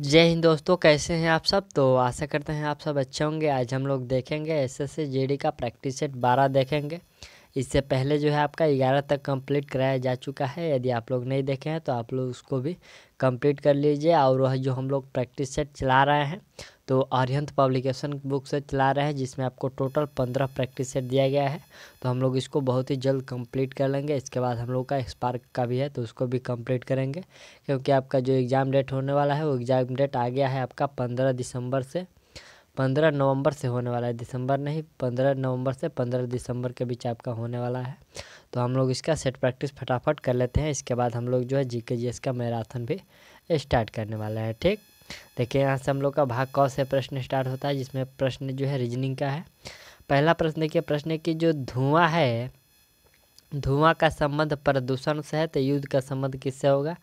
जय हिंद दोस्तों कैसे हैं आप सब तो आशा करते हैं आप सब अच्छे होंगे आज हम लोग देखेंगे एस एस डी का प्रैक्टिस सेट बारह देखेंगे इससे पहले जो है आपका ग्यारह तक कंप्लीट कराया जा चुका है यदि आप लोग नहीं देखे हैं तो आप लोग उसको भी कंप्लीट कर लीजिए और वह जो हम लोग प्रैक्टिस सेट चला रहे हैं तो आर्यंत पब्लिकेशन बुक से चला रहे हैं जिसमें आपको टोटल पंद्रह प्रैक्टिस सेट दिया गया है तो हम लोग इसको बहुत ही जल्द कंप्लीट कर लेंगे इसके बाद हम लोग का स्पार्क का भी है तो उसको भी कंप्लीट करेंगे क्योंकि आपका जो एग्ज़ाम डेट होने वाला है वो एग्ज़ाम डेट आ गया है आपका पंद्रह दिसंबर से पंद्रह नवंबर से होने वाला है दिसंबर नहीं पंद्रह नवंबर से पंद्रह दिसंबर के बीच आपका होने वाला है तो हम लोग इसका सेट प्रैक्टिस फटाफट कर लेते हैं इसके बाद हम लोग जो है जी के जी एस का मैराथन भी स्टार्ट करने वाला है ठीक देखिए यहाँ से हम लोग का भाग कौ से प्रश्न स्टार्ट होता है जिसमें प्रश्न जो है रीजनिंग का है पहला प्रश्न देखिए प्रश्न की जो धुआं है धुआं का संबंध प्रदूषण से है तो युद्ध का संबंध किससे होगा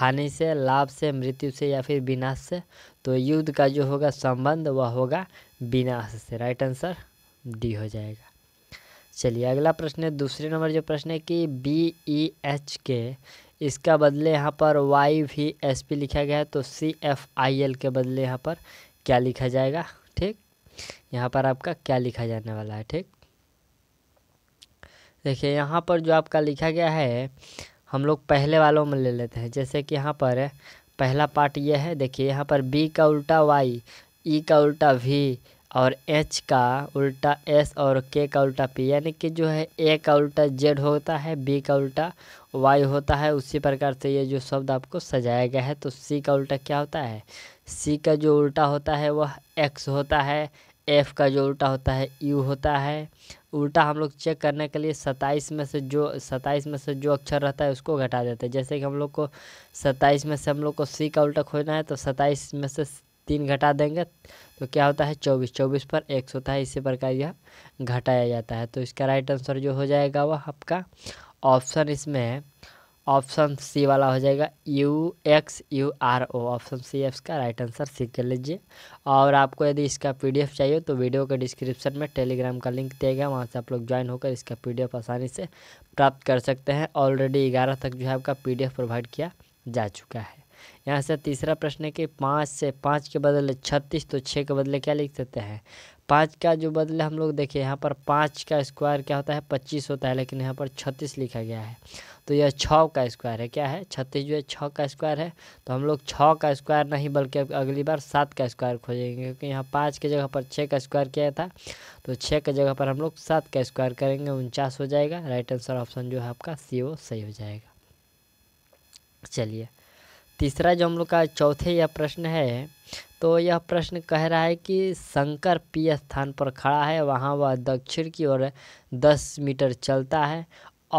हानि से लाभ से मृत्यु से या फिर विनाश से तो युद्ध का जो होगा संबंध वह होगा विनाश से राइट आंसर डी हो जाएगा चलिए अगला प्रश्न है दूसरे नंबर जो प्रश्न है कि बी ई एच के इसका बदले यहाँ पर वाई वी एस पी लिखा गया है तो सी एफ आई एल के बदले यहाँ पर क्या लिखा जाएगा ठीक यहाँ पर आपका क्या लिखा जाने वाला है ठीक देखिए यहाँ पर जो आपका लिखा गया है हम लोग पहले वालों में ले लेते हैं जैसे कि यहाँ पर पहला पार्ट ये है देखिए यहाँ पर बी का उल्टा वाई ई e का उल्टा वी और एच का उल्टा एस और के का उल्टा पी यानी कि जो है ए का उल्टा जेड होता है बी का उल्टा वाई होता है उसी प्रकार से ये जो शब्द आपको सजाया गया है तो सी का उल्टा क्या होता है सी का जो उल्टा होता है वह एक्स होता है एफ़ का जो उल्टा होता है यू होता है उल्टा हम लोग चेक करने के लिए सत्ताईस में से जो सत्ताईस में से जो अक्षर रहता है उसको घटा देते हैं जैसे कि हम लोग को सत्ताईस में से हम लोग को सी का उल्टा खोजना है तो सत्ताईस में से तीन घटा देंगे तो क्या होता है चौबीस चौबीस पर एक्स होता है इसी प्रकार यह घटाया जाता है तो इसका राइट आंसर जो हो जाएगा वह आपका ऑप्शन इसमें है ऑप्शन सी वाला हो जाएगा U X U R O option C F का राइट आंसर सीख कर लीजिए और आपको यदि इसका पीडीएफ चाहिए तो वीडियो के डिस्क्रिप्शन में टेलीग्राम का लिंक दिया गया वहाँ से आप लोग ज्वाइन होकर इसका पीडीएफ आसानी से प्राप्त कर सकते हैं ऑलरेडी ग्यारह तक जो है आपका पीडीएफ प्रोवाइड किया जा चुका है यहाँ से तीसरा प्रश्न है कि पाँच से पाँच के बदले छत्तीस तो छः के बदले क्या लिख सकते हैं पाँच का जो बदले हम लोग देखिए यहाँ पर पाँच का स्क्वायर क्या होता है पच्चीस होता है लेकिन यहाँ पर छत्तीस लिखा गया है तो यह छः का स्क्वायर है क्या है छत्तीस जो है छः का स्क्वायर है तो हम लोग छः का स्क्वायर नहीं बल्कि अगली बार सात का स्क्वायर खोजेंगे क्योंकि यहाँ पाँच के जगह पर छः का स्क्वायर किया था तो छः के जगह पर हम लोग सात का स्क्वायर करेंगे उनचास हो जाएगा राइट आंसर ऑप्शन जो है आपका सी सही हो जाएगा चलिए तीसरा जो हम लोग का चौथे यह प्रश्न है तो यह प्रश्न कह रहा है कि शंकर पी स्थान पर खड़ा है वहाँ वह दक्षिण की ओर दस मीटर चलता है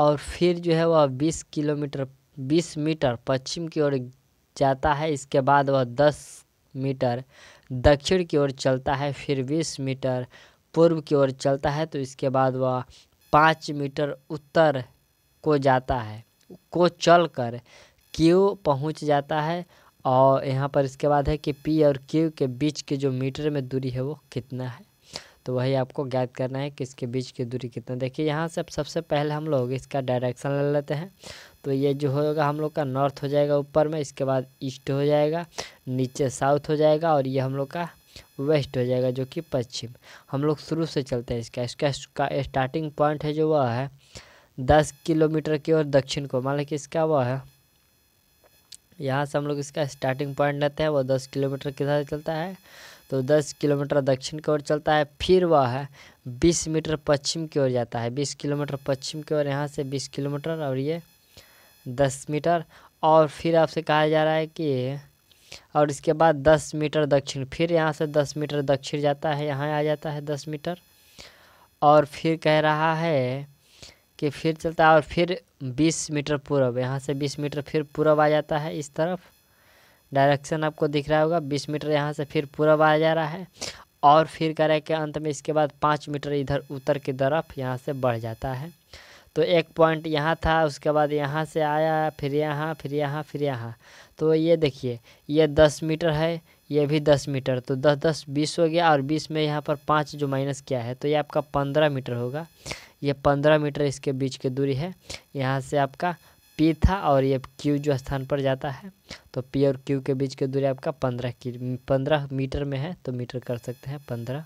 और फिर जो है वह बीस किलोमीटर बीस मीटर पश्चिम की ओर जाता है इसके बाद वह दस मीटर दक्षिण की ओर चलता है फिर बीस मीटर पूर्व की ओर चलता है तो इसके बाद वह पाँच मीटर उत्तर को जाता है को चलकर क्यू पहुंच जाता है और यहाँ पर इसके बाद है कि पी और क्यू के बीच के जो मीटर में दूरी है वो कितना है तो वही आपको ज्ञात करना है कि इसके बीच की दूरी कितना देखिए यहाँ से अब सबसे पहले हम लोग इसका डायरेक्शन ले लेते हैं तो ये जो होगा हम लोग का नॉर्थ हो जाएगा ऊपर में इसके बाद ईस्ट हो जाएगा नीचे साउथ हो जाएगा और ये हम लोग का वेस्ट हो जाएगा जो कि पश्चिम हम लोग शुरू से चलते हैं इसका इसका, इसका स्टार्टिंग पॉइंट है जो वह है दस किलोमीटर की ओर दक्षिण को मान लें कि इसका वह है यहाँ से हम लोग इसका स्टार्टिंग पॉइंट लेते हैं वो दस किलोमीटर किधर चलता है तो दस किलोमीटर दक्षिण की ओर चलता है फिर वह है बीस मीटर पश्चिम की ओर जाता है बीस किलोमीटर पश्चिम की ओर यहाँ से बीस किलोमीटर और ये दस मीटर और फिर आपसे कहा जा रहा है कि और इसके बाद दस मीटर दक्षिण फिर यहाँ से दस मीटर दक्षिण जाता है यहाँ आ जाता है दस मीटर और फिर कह रहा है कि फिर चलता है और फिर 20 मीटर पूरब यहाँ से 20 मीटर फिर पूरब आ जाता है इस तरफ डायरेक्शन आपको दिख रहा होगा 20 मीटर यहाँ से फिर पूरब आ जा रहा है और फिर करें के अंत में इसके बाद पाँच मीटर इधर उत्तर की तरफ यहाँ से बढ़ जाता है तो एक पॉइंट यहाँ था उसके बाद यहाँ से आया फिर यहाँ फिर यहाँ फिर यहाँ तो ये देखिए ये दस मीटर है ये भी दस मीटर तो दस दस बीस हो गया और बीस में यहाँ पर पाँच जो माइनस किया है तो ये आपका पंद्रह मीटर होगा ये पंद्रह मीटर इसके बीच की दूरी है यहाँ से आपका पी था और ये क्यू जो स्थान पर जाता है तो पी और क्यू के बीच की दूरी आपका पंद्रह की पंद्रह मीटर में है तो मीटर कर सकते हैं पंद्रह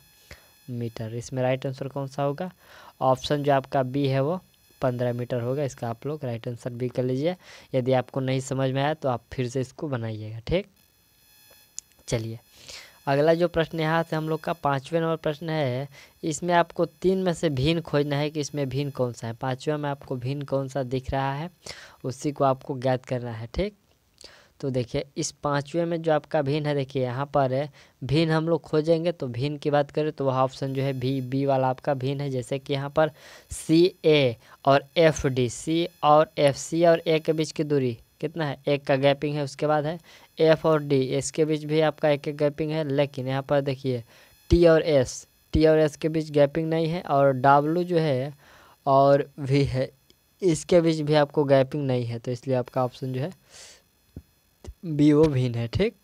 मीटर इसमें राइट आंसर कौन सा होगा ऑप्शन जो आपका बी है वो पंद्रह मीटर होगा इसका आप लोग राइट आंसर बी कर लीजिए यदि आपको नहीं समझ में आया तो आप फिर से इसको बनाइएगा ठीक चलिए अगला जो प्रश्न यहाँ से हम लोग का पाँचवें नंबर प्रश्न है इसमें आपको तीन में से भिन्न खोजना है कि इसमें भिन्न कौन सा है पाँचवें में आपको भिन्न कौन सा दिख रहा है उसी को आपको ज्ञात करना है ठीक तो देखिए इस पाँचवें में जो आपका भिन्न है देखिए यहाँ पर भिन्न हम लोग खोजेंगे तो भिन्न की बात करें तो वह ऑप्शन जो है बी बी वाला आपका भिन्न है जैसे कि यहाँ पर सी ए और एफ डी सी और एफ सी और ए के बीच की दूरी कितना है एक का गैपिंग है उसके बाद है एफ और डी इसके बीच भी आपका एक एक गैपिंग है लेकिन यहाँ पर देखिए टी और एस टी और एस के बीच गैपिंग नहीं है और डब्लू जो है और वी है इसके बीच भी आपको गैपिंग नहीं है तो इसलिए आपका ऑप्शन जो है बी वो भिन्न है ठीक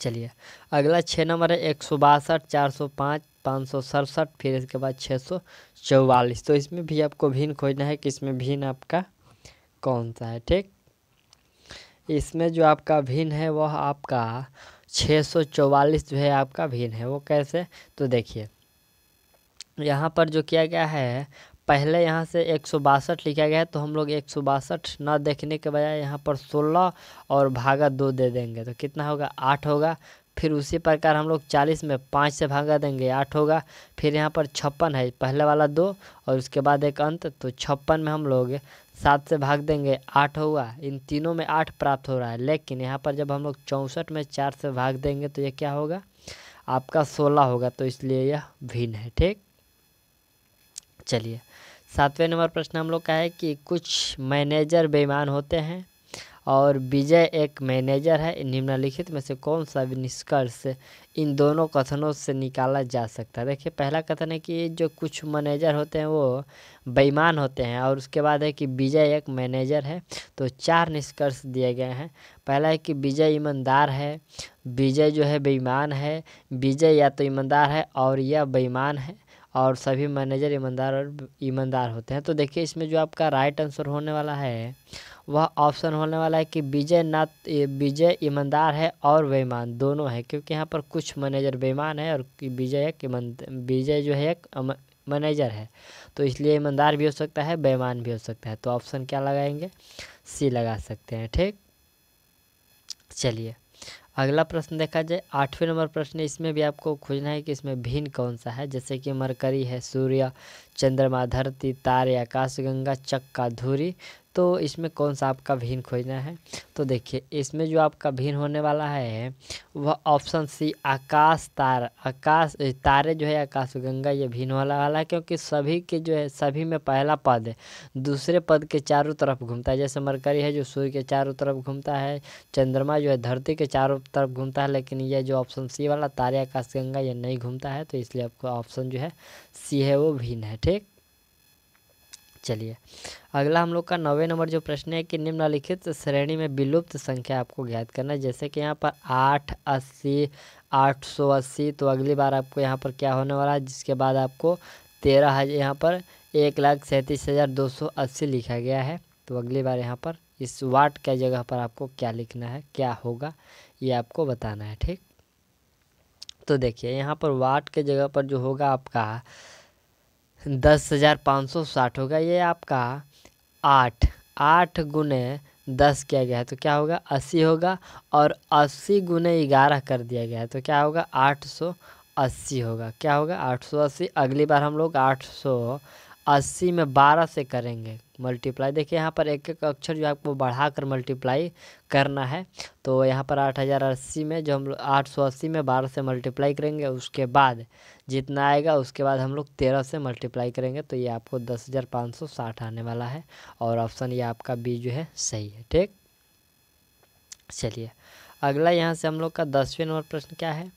चलिए अगला छः नंबर है एक सौ बासठ चार सौ पाँच पाँच सौ सड़सठ फिर इसके बाद छः सौ चौवालीस तो इसमें भी आपको भिन्न खोजना है कि इसमें भिन्न आपका कौन सा है ठीक इसमें जो आपका भिन्न है वह आपका 644 जो है आपका भिन्न है वो कैसे तो देखिए यहाँ पर जो किया गया है पहले यहाँ से एक लिखा गया है तो हम लोग एक ना देखने के बजाय यहाँ पर सोलह और भागा दो दे देंगे तो कितना होगा आठ होगा फिर उसी प्रकार हम लोग चालीस में पाँच से भागा देंगे आठ होगा फिर यहाँ पर छप्पन है पहले वाला दो और उसके बाद एक अंत तो छप्पन में हम लोग सात से भाग देंगे आठ होगा इन तीनों में आठ प्राप्त हो रहा है लेकिन यहाँ पर जब हम लोग चौंसठ में चार से भाग देंगे तो ये क्या होगा आपका सोलह होगा तो इसलिए यह भिन्न है ठीक चलिए सातवें नंबर प्रश्न हम लोग का है कि कुछ मैनेजर बेईमान होते हैं और विजय एक मैनेजर है निम्नलिखित में से कौन सा निष्कर्ष इन दोनों कथनों से निकाला जा सकता है देखिए पहला कथन है कि जो कुछ मैनेजर होते हैं वो बेईमान होते हैं और उसके बाद है कि विजय एक मैनेजर है तो चार निष्कर्ष दिए गए हैं पहला है कि विजय ईमानदार है विजय जो है बेईमान है विजय या तो ईमानदार है और यह बेईमान है और सभी मैनेजर ईमानदार और ईमानदार होते हैं तो देखिए इसमें जो आपका राइट आंसर होने वाला है वह ऑप्शन होने वाला है कि विजय नाथ विजय ईमानदार है और बेईमान दोनों है क्योंकि यहाँ पर कुछ मैनेजर बेईमान है और विजय एक विजय जो है एक मैनेजर है तो इसलिए ईमानदार भी हो सकता है बेईमान भी हो सकता है तो ऑप्शन क्या लगाएंगे सी लगा सकते हैं ठीक चलिए अगला प्रश्न देखा जाए आठवें नंबर प्रश्न इसमें भी आपको खोजना है कि इसमें भिन्न कौन सा है जैसे कि मरकरी है सूर्य चंद्रमा धरती तारे गंगा चक्का धूरी तो इसमें कौन सा आपका भिन्न खोजना है तो देखिए इसमें जो आपका भिन्न होने वाला है वह ऑप्शन सी आकाश तार आकाश तारे जो है गंगा ये भिन्न होने वाला है क्योंकि सभी के जो है सभी में पहला पद दूसरे पद के चारों तरफ घूमता है जैसे मरकरी है जो सूर्य के चारों तरफ घूमता है चंद्रमा जो है धरती के चारों तरफ घूमता है लेकिन यह जो ऑप्शन सी वाला तारे आकाशगंगा ये नहीं घूमता है तो इसलिए आपको ऑप्शन जो है सी है वो भिन्न है ठीक चलिए अगला हम लोग का नवे नंबर जो प्रश्न है कि निम्नलिखित श्रेणी में विलुप्त संख्या आपको ज्ञात करना है जैसे कि यहाँ पर आठ अस्सी आठ सौ अस्सी तो अगली बार आपको यहाँ पर क्या होने वाला है जिसके बाद आपको तेरह हज़ार यहाँ पर एक लाख सैंतीस हज़ार दो सौ अस्सी लिखा गया है तो अगली बार यहाँ पर इस वाट के जगह पर आपको क्या लिखना है क्या होगा ये आपको बताना है ठीक तो देखिए यहाँ पर वाट के जगह पर जो होगा आपका दस हज़ार पाँच सौ साठ होगा ये आपका आठ आठ गुने दस किया गया है तो क्या होगा अस्सी होगा और अस्सी गुने ग्यारह कर दिया गया है तो क्या होगा आठ सौ अस्सी होगा क्या होगा आठ सौ अस्सी अगली बार हम लोग आठ सौ अस्सी में बारह से करेंगे मल्टीप्लाई देखिए यहाँ पर एक एक अक्षर जो आपको बढ़ाकर मल्टीप्लाई करना है तो यहाँ पर आठ हज़ार अस्सी में जो हम लोग आठ सौ अस्सी में बारह से मल्टीप्लाई करेंगे उसके बाद जितना आएगा उसके बाद हम लोग तेरह से मल्टीप्लाई करेंगे तो ये आपको दस हज़ार पाँच सौ साठ आने वाला है और ऑप्शन ये आपका बी जो है सही है ठीक चलिए अगला यहाँ से हम लोग का दसवें नंबर प्रश्न क्या है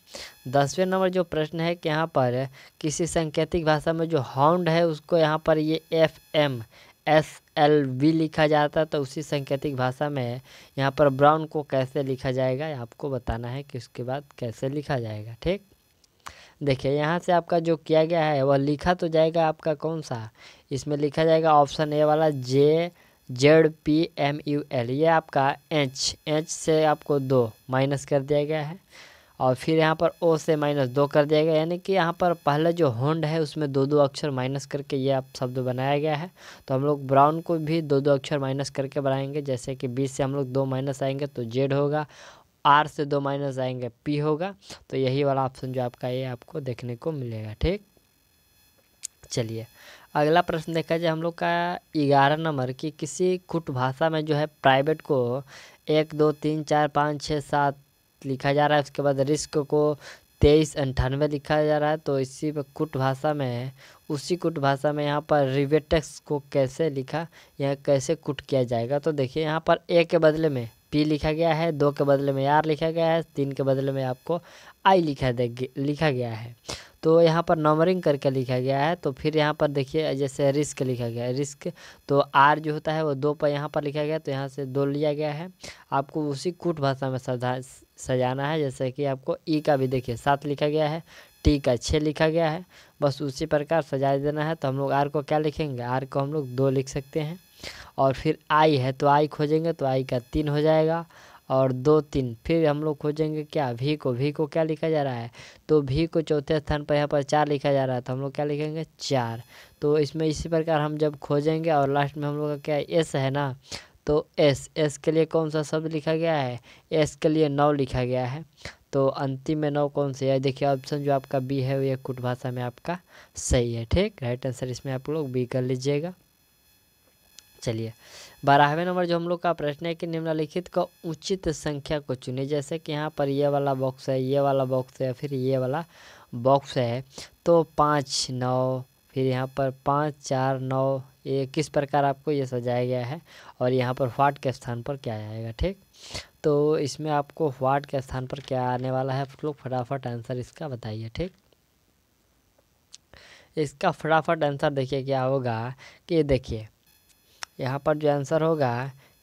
दसवें नंबर जो प्रश्न है कि यहाँ पर किसी संकेतिक भाषा में जो हाउंड है उसको यहाँ पर ये F M S L V लिखा जाता है तो उसी संकेतिक भाषा में यहाँ पर ब्राउन को कैसे लिखा जाएगा आपको बताना है कि उसके बाद कैसे लिखा जाएगा ठीक देखिए यहाँ से आपका जो किया गया है वह लिखा तो जाएगा आपका कौन सा इसमें लिखा जाएगा ऑप्शन ए वाला J Z P M U L ये आपका एच एच से आपको दो माइनस कर दिया गया है और फिर यहाँ पर ओ से माइनस दो कर दिया गया यानी कि यहाँ पर पहले जो होंड है उसमें दो दो अक्षर माइनस करके ये आप शब्द बनाया गया है तो हम लोग ब्राउन को भी दो दो अक्षर माइनस करके बनाएंगे जैसे कि बीस से हम लोग दो माइनस आएंगे तो जेड होगा आर से दो माइनस आएंगे पी होगा तो यही वाला ऑप्शन जो आपका ये आपको देखने को मिलेगा ठीक चलिए अगला प्रश्न देखा जाए हम लोग का ग्यारह नंबर कि किसी कुट भाषा में जो है प्राइवेट को एक दो तीन चार पाँच छः सात लिखा जा रहा है उसके बाद रिस्क को तेईस अंठानवे लिखा जा रहा है तो इसी पर कुट भाषा में उसी कुट भाषा में यहाँ पर रिवेटेक्स को कैसे लिखा या कैसे कुट किया जाएगा तो देखिए यहाँ पर ए के बदले में पी लिखा गया है दो के बदले में आर लिखा गया है तीन के बदले में आपको आई लिखा दे लिखा गया है तो यहाँ पर नंबरिंग करके लिखा गया है तो फिर यहाँ पर देखिए जैसे रिस्क लिखा गया है रिस्क तो आर जो होता है वो दो पर यहाँ पर लिखा गया तो यहाँ से दो लिया गया है आपको उसी कूट भाषा में सजा सजाना है जैसे कि आपको ई e का भी देखिए सात लिखा गया है टी का छः लिखा गया है बस उसी प्रकार सजा देना है तो हम लोग आर को क्या लिखेंगे आर को हम लोग दो लिख सकते हैं और फिर आई है तो आई खोजेंगे तो आई का तीन हो जाएगा और दो तीन फिर हम लोग खोजेंगे क्या भी को भी को क्या लिखा जा रहा है तो भी को चौथे स्थान पर यहाँ पर चार लिखा जा रहा है तो हम लोग क्या लिखेंगे चार तो इसमें इसी प्रकार हम जब खोजेंगे और लास्ट में हम लोग का क्या एस है ना तो एस एस के लिए कौन सा शब्द लिखा गया है एस के लिए नौ लिखा गया है तो अंतिम में नौ कौन सा है देखिए ऑप्शन जो आपका बी है वो ये कुट भाषा में आपका सही है ठीक राइट आंसर इसमें आप लोग बी कर लीजिएगा चलिए बारहवें नंबर जो हम लोग का प्रश्न है कि निम्नलिखित का उचित संख्या को चुने जैसे कि यहाँ पर ये वाला बॉक्स है ये वाला बॉक्स है फिर ये वाला बॉक्स है तो पाँच नौ फिर यहाँ पर पाँच चार नौ ये किस प्रकार आपको ये सजाया गया है और यहाँ पर फाट के स्थान पर क्या आएगा ठीक तो इसमें आपको फाट के स्थान पर क्या आने वाला है लोग फटाफट आंसर इसका बताइए ठीक इसका फटाफट आंसर देखिए क्या होगा कि देखिए यहाँ पर जो आंसर होगा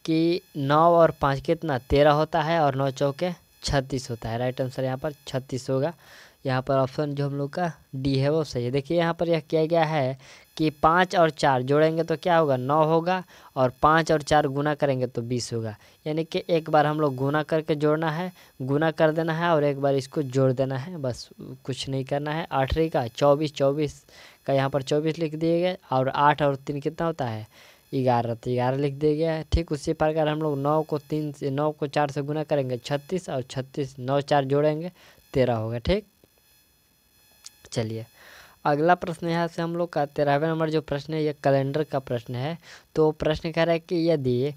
कि नौ और पाँच कितना तेरह होता है और नौ चौके छत्तीस होता है राइट आंसर यहाँ पर छत्तीस होगा यहाँ पर ऑप्शन जो हम लोग का डी है वो सही है देखिए यहाँ पर यह किया गया है कि पाँच और चार जोड़ेंगे तो क्या होगा नौ होगा और पाँच और चार गुना करेंगे तो बीस होगा यानी कि एक बार हम लोग गुना करके जोड़ना है गुना कर देना है और एक बार इसको जोड़ देना है बस कुछ नहीं करना है आठरी का चौबीस चौबीस का यहाँ पर चौबीस लिख दिए गए और आठ और तीन कितना होता है ग्यारह तो ग्यारह लिख दिया गया है ठीक उसी प्रकार हम लोग नौ को तीन से नौ को चार से गुना करेंगे छत्तीस और छत्तीस नौ चार जोड़ेंगे तेरह होगा ठीक चलिए अगला प्रश्न यहाँ से हम लोग का तेरहवें नंबर जो प्रश्न है यह कैलेंडर का प्रश्न है तो प्रश्न कह रहा है कि यदि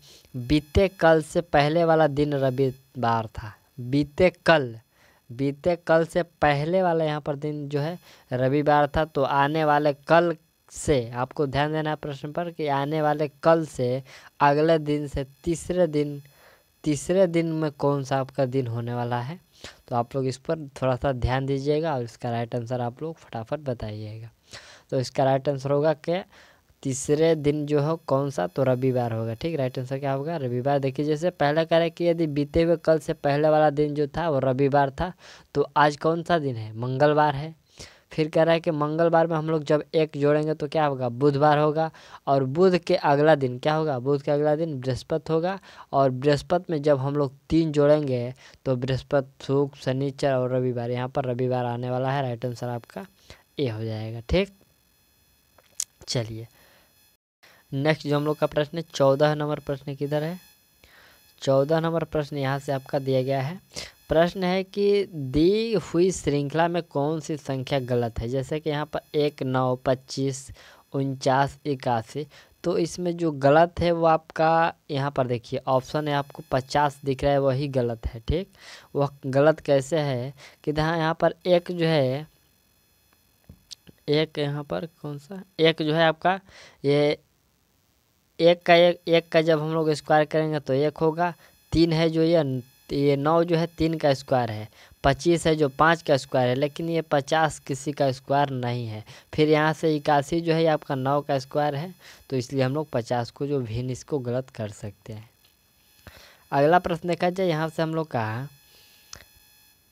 बीते कल से पहले वाला दिन रविवार था बीते कल बीते कल से पहले वाला यहाँ पर दिन जो है रविवार था तो आने वाले कल से आपको ध्यान देना प्रश्न पर कि आने वाले कल से अगले दिन से तीसरे दिन तीसरे दिन में कौन सा आपका दिन होने वाला है तो आप लोग इस पर थोड़ा सा ध्यान दीजिएगा और इसका राइट आंसर आप लोग फटाफट बताइएगा तो इसका राइट आंसर होगा कि तीसरे दिन जो हो कौन सा तो रविवार होगा ठीक राइट आंसर क्या होगा रविवार देखिए जैसे पहले कह रहे कि यदि बीते हुए कल से पहले वाला दिन जो था वो रविवार था तो आज कौन सा दिन है मंगलवार है फिर कह रहा है कि मंगलवार में हम लोग जब एक जोड़ेंगे तो क्या होगा बुधवार होगा और बुध के अगला दिन क्या होगा बुध के अगला दिन बृहस्पति होगा और बृहस्पति में जब हम लोग तीन जोड़ेंगे तो बृहस्पति शुक्र शनिचर और रविवार यहाँ पर रविवार आने वाला है राइट आंसर आपका ए हो जाएगा ठीक चलिए नेक्स्ट जो हम लोग का प्रश्न है चौदह नंबर प्रश्न किधर है चौदह नंबर प्रश्न यहाँ से आपका दिया गया है प्रश्न है कि दी हुई श्रृंखला में कौन सी संख्या गलत है जैसे कि यहाँ पर एक नौ पच्चीस उनचास इक्यासी तो इसमें जो गलत है वो आपका यहाँ पर देखिए ऑप्शन है आपको पचास दिख रहा है वही गलत है ठीक वह गलत कैसे है कि जहाँ यहाँ पर एक जो है एक यहाँ पर कौन सा एक जो है आपका ये एक का एक एक का जब हम लोग स्क्वायर करेंगे तो एक होगा तीन है जो ये तो ये नौ जो है तीन का स्क्वायर है पच्चीस है जो पाँच का स्क्वायर है लेकिन ये पचास किसी का स्क्वायर नहीं है फिर यहाँ से इक्यासी जो है आपका नौ का स्क्वायर है तो इसलिए हम लोग पचास को जो भिन्न इसको गलत कर सकते हैं अगला प्रश्न देखा जाए यहाँ से हम लोग कहा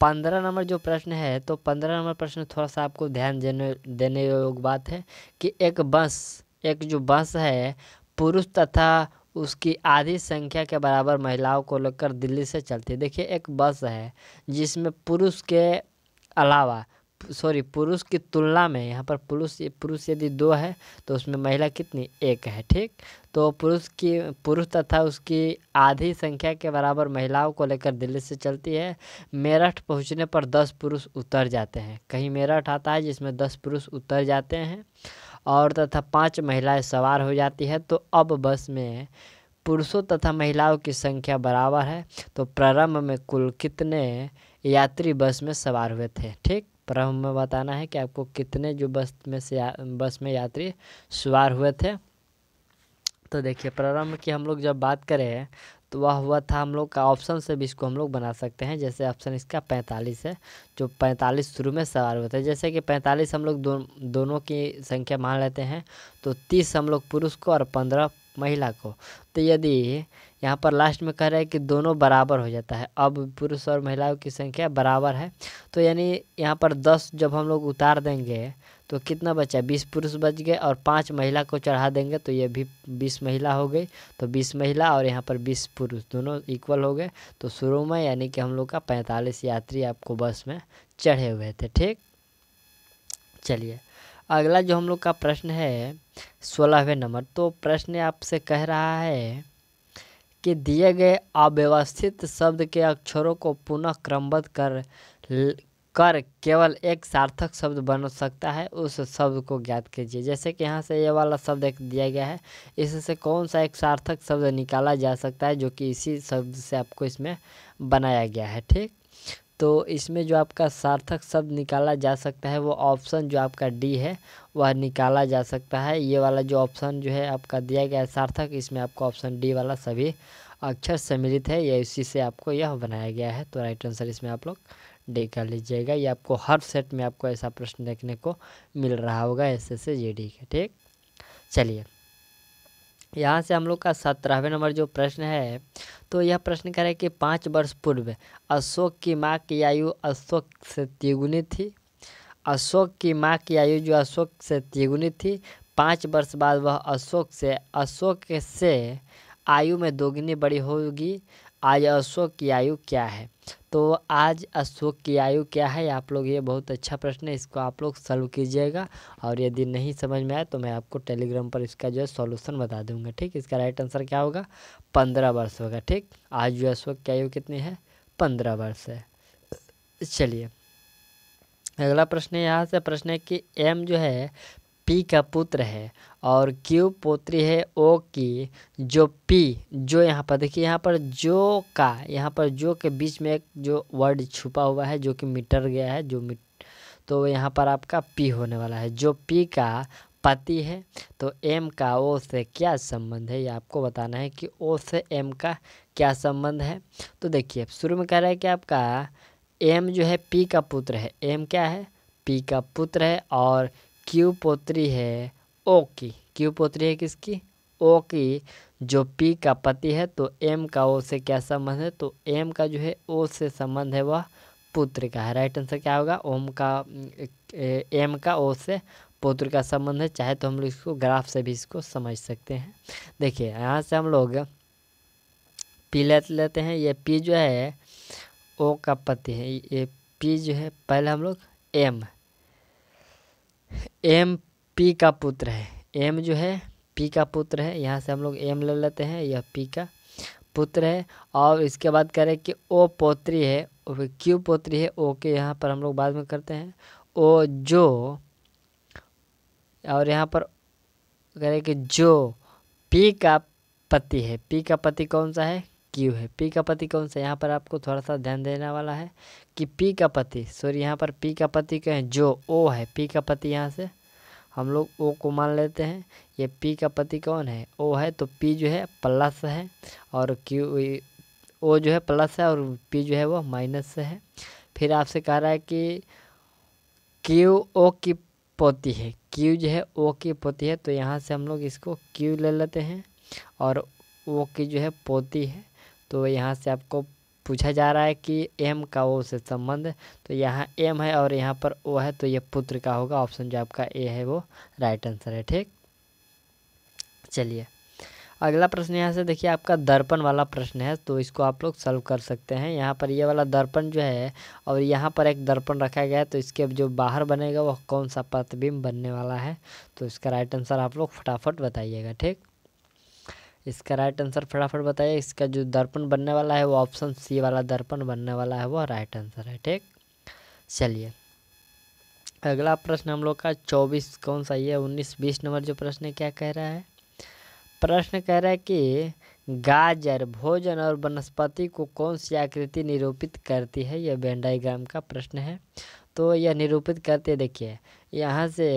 पंद्रह नंबर जो प्रश्न है तो पंद्रह नंबर प्रश्न थोड़ा सा आपको ध्यान देने देने योग्य बात है कि एक बस एक जो बस है पुरुष तथा उसकी आधी संख्या के बराबर महिलाओं को लेकर दिल्ली से चलती है देखिए एक बस है जिसमें पुरुष के अलावा सॉरी पुरुष की तुलना में यहाँ पर पुरुष पुरुष यदि दो है तो उसमें महिला कितनी एक है ठीक तो पुरुष की पुरुष तथा उसकी आधी संख्या के बराबर महिलाओं को लेकर दिल्ली से चलती है मेरठ पहुँचने पर दस पुरुष उतर जाते हैं कहीं मेरठ आता है जिसमें दस पुरुष उतर जाते हैं और तथा पाँच महिलाएं सवार हो जाती है तो अब बस में पुरुषों तथा महिलाओं की संख्या बराबर है तो प्रारंभ में कुल कितने यात्री बस में सवार हुए थे ठीक प्रारंभ में बताना है कि आपको कितने जो बस में से बस में यात्री सवार हुए थे तो देखिए प्रारंभ की हम लोग जब बात करें तो वह हुआ था हम लोग का ऑप्शन से भी इसको हम लोग बना सकते हैं जैसे ऑप्शन इसका पैंतालीस है जो पैंतालीस शुरू में सवार होते हैं जैसे कि पैंतालीस हम लोग दो, दोनों की संख्या मान लेते हैं तो तीस हम लोग पुरुष को और पंद्रह महिला को तो यदि यहाँ पर लास्ट में कह रहे हैं कि दोनों बराबर हो जाता है अब पुरुष और महिलाओं की संख्या बराबर है तो यानी यहाँ पर दस जब हम लोग उतार देंगे तो कितना बचा बीस पुरुष बच गए और पाँच महिला को चढ़ा देंगे तो ये भी बीस महिला हो गई तो बीस महिला और यहाँ पर बीस पुरुष दोनों इक्वल हो गए तो शुरू में यानी कि हम लोग का पैंतालीस यात्री आपको बस में चढ़े हुए थे ठीक चलिए अगला जो हम लोग का प्रश्न है सोलहवें नंबर तो प्रश्न आपसे कह रहा है कि दिए गए अव्यवस्थित शब्द के अक्षरों को पुनः क्रमबद्ध कर कर केवल एक सार्थक शब्द बन सकता है उस शब्द को ज्ञात कीजिए जैसे कि यहाँ से ये वाला शब्द एक दिया गया है इससे कौन सा एक सार्थक शब्द निकाला जा सकता है जो कि इसी शब्द से आपको इसमें बनाया गया है ठीक तो इसमें जो आपका सार्थक शब्द निकाला जा सकता है वो ऑप्शन जो आपका डी है वह निकाला जा सकता है ये वाला जो ऑप्शन जो है आपका दिया गया है सार्थक इसमें आपको ऑप्शन डी वाला सभी अक्षर सम्मिलित है या इसी से आपको यह बनाया गया है तो राइट आंसर इसमें आप लोग डे कर लीजिएगा ये आपको हर सेट में आपको ऐसा प्रश्न देखने को मिल रहा होगा एस एस जे डी का ठीक चलिए यहाँ से हम लोग का सत्रहवें नंबर जो प्रश्न है तो यह प्रश्न करें कि पाँच वर्ष पूर्व अशोक की माँ की आयु अशोक से तिगुनी थी अशोक की माँ की आयु जो अशोक से तिगुनी थी पाँच वर्ष बाद वह अशोक से अशोक से आयु में दोगुनी बड़ी होगी आज अशोक की आयु क्या है तो आज अशोक की आयु क्या है आप लोग ये बहुत अच्छा प्रश्न है इसको आप लोग सॉल्व कीजिएगा और यदि नहीं समझ में आए तो मैं आपको टेलीग्राम पर इसका जो है सॉल्यूशन बता दूंगा ठीक इसका राइट आंसर क्या होगा पंद्रह वर्ष होगा ठीक आज जो अशोक की आयु कितनी है पंद्रह वर्ष है चलिए अगला प्रश्न यहाँ से प्रश्न है कि एम जो है पी का पुत्र है और क्यू पोत्री है ओ की जो पी जो यहाँ पर देखिए यहाँ पर जो का यहाँ पर जो के बीच में एक जो वर्ड छुपा हुआ है जो कि मिटर गया है जो मिट तो यहाँ पर आपका पी होने वाला है जो पी का पति है तो एम का ओ से क्या संबंध है ये आपको बताना है कि ओ से एम का क्या संबंध है तो देखिए शुरू में कह रहा है कि आपका एम जो है पी का पुत्र है एम क्या है पी का पुत्र है और क्यू पोत्री है ओ की क्यों पुत्री है किसकी ओ की जो पी का पति है तो एम का ओ से क्या संबंध है तो एम का जो है ओ से संबंध है वह पुत्र का है राइट आंसर क्या होगा ओम का एम का ओ से पुत्र का संबंध है चाहे तो हम लोग इसको ग्राफ से भी इसको समझ सकते हैं देखिए यहाँ से हम लोग पी ले लेते हैं ये पी जो है ओ का पति है ये पी जो है पहले हम लोग एम एम पी का पुत्र है एम जो है पी का पुत्र है यहाँ से हम लोग एम ले लेते हैं यह पी का पुत्र है और इसके बाद करें कि ओ पोत्री है क्यू पोत्री है ओ के यहाँ पर हम लोग बाद में करते हैं ओ जो और यहाँ पर करें कि जो पी का पति है पी का पति कौन सा है क्यू है पी का पति कौन सा यहाँ पर आपको थोड़ा सा ध्यान देने वाला है कि पी का पति सॉरी यहाँ पर पी का पति क्या है जो ओ है पी का पति यहाँ से हम लोग ओ को मान लेते हैं ये पी का पति कौन है ओ है तो पी जो है प्लस है और क्यू ओ जो है प्लस है और पी जो है वो माइनस से है फिर आपसे कह रहा है कि क्यू ओ की पोती है क्यू जो है ओ की पोती है तो यहाँ से हम लोग इसको क्यू ले लेते हैं और ओ की जो है पोती है तो यहाँ से आपको पूछा जा रहा है कि एम का ओ से संबंध तो यहाँ एम है और यहाँ पर ओ है तो ये पुत्र का होगा ऑप्शन जो आपका ए है वो राइट आंसर है ठीक चलिए अगला प्रश्न यहाँ से देखिए आपका दर्पण वाला प्रश्न है तो इसको आप लोग सॉल्व कर सकते हैं यहाँ पर ये वाला दर्पण जो है और यहाँ पर एक दर्पण रखा गया है तो इसके जो बाहर बनेगा वह कौन सा प्रतिबिंब बनने वाला है तो इसका राइट आंसर आप लोग फटाफट बताइएगा ठीक इसका राइट आंसर फटाफट बताइए इसका जो दर्पण बनने वाला है वो ऑप्शन सी वाला दर्पण बनने वाला है वो राइट आंसर है ठीक चलिए अगला प्रश्न हम लोग का चौबीस कौन सा ये उन्नीस बीस नंबर जो प्रश्न क्या कह रहा है प्रश्न कह रहा है कि गाजर भोजन और वनस्पति को कौन सी आकृति निरूपित करती है यह बेंडाईग्राम का प्रश्न है तो यह निरूपित करते देखिए यहाँ से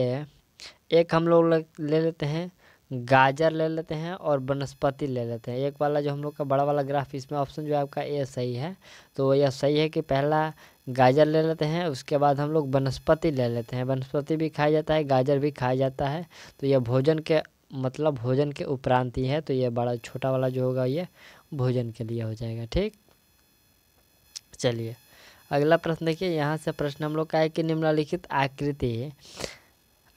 एक हम लोग ले लेते हैं गाजर ले लेते हैं और वनस्पति ले लेते हैं एक वाला जो हम लोग का बड़ा वाला ग्राफ इसमें ऑप्शन जो है आपका ए सही है तो यह सही है कि पहला गाजर ले लेते हैं उसके बाद हम लोग वनस्पति ले लेते हैं वनस्पति भी खाया जाता है गाजर भी खाया जाता है तो यह भोजन के मतलब भोजन के उपरांत ही है तो यह बड़ा छोटा वाला जो होगा ये भोजन के लिए हो जाएगा ठीक चलिए अगला प्रश्न देखिए यहाँ से प्रश्न हम लोग का है कि निम्नलिखित आकृति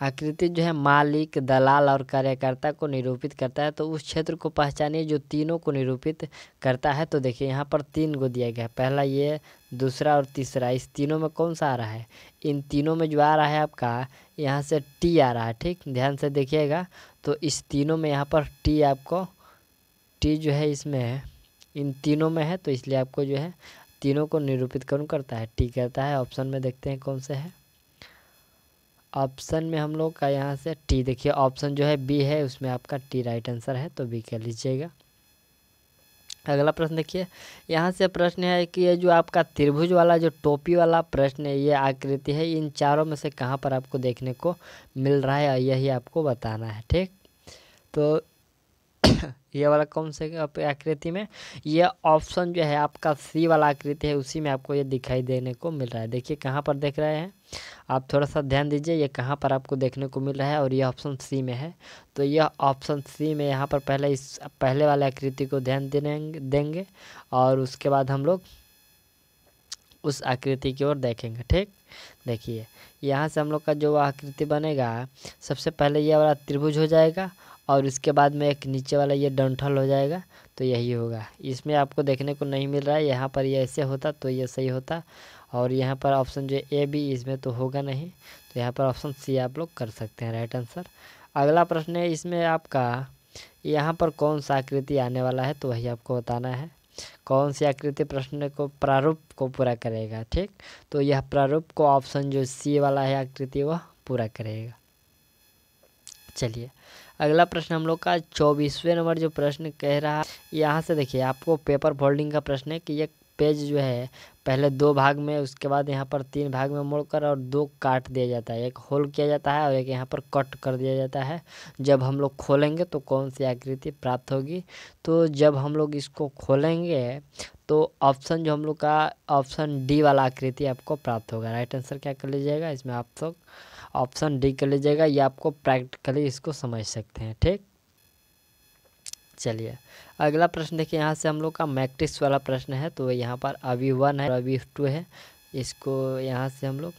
आकृति जो है मालिक दलाल और कार्यकर्ता को निरूपित करता है तो उस क्षेत्र को पहचानिए जो तीनों को निरूपित करता है तो देखिए यहाँ पर तीन को दिया गया पहला ये दूसरा और तीसरा इस तीनों में कौन सा आ रहा है इन तीनों में जो आ रहा है आपका यहाँ से टी आ रहा है ठीक ध्यान से देखिएगा तो इस तीनों में यहाँ पर टी आपको टी जो है इसमें है इन तीनों में है तो इसलिए आपको जो है तीनों को निरूपित कौन करता है टी करता है ऑप्शन में देखते हैं कौन से है ऑप्शन में हम लोग का यहाँ से टी देखिए ऑप्शन जो है बी है उसमें आपका टी राइट आंसर है तो बी कर लीजिएगा अगला प्रश्न देखिए यहाँ से प्रश्न है कि ये जो आपका त्रिभुज वाला जो टोपी वाला प्रश्न है ये आकृति है इन चारों में से कहाँ पर आपको देखने को मिल रहा है यही आपको बताना है ठीक तो ये वाला कौन से आकृति में ये ऑप्शन जो है आपका सी वाला आकृति है उसी में आपको ये दिखाई देने को मिल रहा है देखिए कहाँ पर देख रहे हैं आप थोड़ा सा ध्यान दीजिए ये कहाँ पर आपको देखने को मिल रहा है और ये ऑप्शन सी में है तो यह ऑप्शन सी में यहाँ पर पहले इस पहले वाले आकृति को ध्यान देंगे और उसके बाद हम लोग उस आकृति की ओर देखेंगे ठीक देखिए यहाँ से हम लोग का जो आकृति बनेगा सबसे पहले यह वाला त्रिभुज हो जाएगा और उसके बाद में एक नीचे वाला ये डंठल हो जाएगा तो यही होगा इसमें आपको देखने को नहीं मिल रहा है यहाँ पर ये ऐसे होता तो ये सही होता और यहाँ पर ऑप्शन जो ए बी इसमें तो होगा नहीं तो यहाँ पर ऑप्शन सी आप लोग कर सकते हैं राइट आंसर अगला प्रश्न है इसमें आपका यहाँ पर कौन सा आकृति आने वाला है तो वही आपको बताना है कौन सी आकृति प्रश्न को प्रारूप को पूरा करेगा ठीक तो यह प्रारूप को ऑप्शन जो सी वाला है आकृति वह पूरा करेगा चलिए अगला प्रश्न हम लोग का चौबीसवें नंबर जो प्रश्न कह रहा है यहाँ से देखिए आपको पेपर फोल्डिंग का प्रश्न है कि ये पेज जो है पहले दो भाग में उसके बाद यहाँ पर तीन भाग में मोड़कर और दो काट दिया जाता है एक होल किया जाता है और एक यहाँ पर कट कर दिया जाता है जब हम लोग खोलेंगे तो कौन सी आकृति प्राप्त होगी तो जब हम लोग इसको खोलेंगे तो ऑप्शन जो हम लोग का ऑप्शन डी वाला आकृति आपको प्राप्त होगा राइट आंसर क्या कर लीजिएगा इसमें आप लोग ऑप्शन डी कर लीजिएगा या आपको प्रैक्टिकली इसको समझ सकते हैं ठीक चलिए अगला प्रश्न देखिए यहाँ से हम लोग का मैट्रिक्स वाला प्रश्न है तो यहाँ पर अभी वन है अभी टू है इसको यहाँ से हम लोग